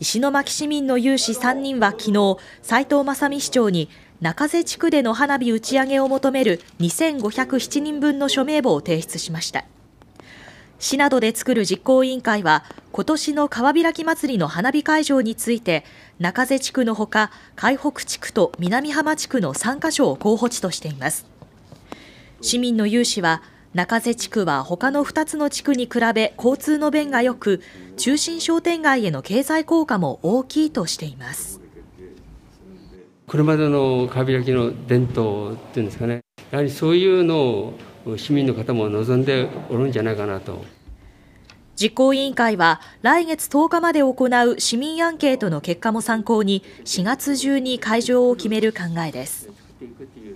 石巻市民の有志3人は昨日、斉藤正美市長に中瀬地区での花火打ち上げを求める2507人分の署名簿を提出しました。市などで作る実行委員会は、今年の川開き祭りの花火会場について、中瀬地区のほか、海北地区と南浜地区の3カ所を候補地としています。市民の有志は、中瀬地区は他の2つの地区に比べ交通の便が良く、中心商店街への経済効果も大きいとしています。車でのカビ焼きの伝統っていうんですかね、やはりそういうのを市民の方も望んでおるんじゃないかなと。実行委員会は来月10日まで行う市民アンケートの結果も参考に4月中に会場を決める考えです。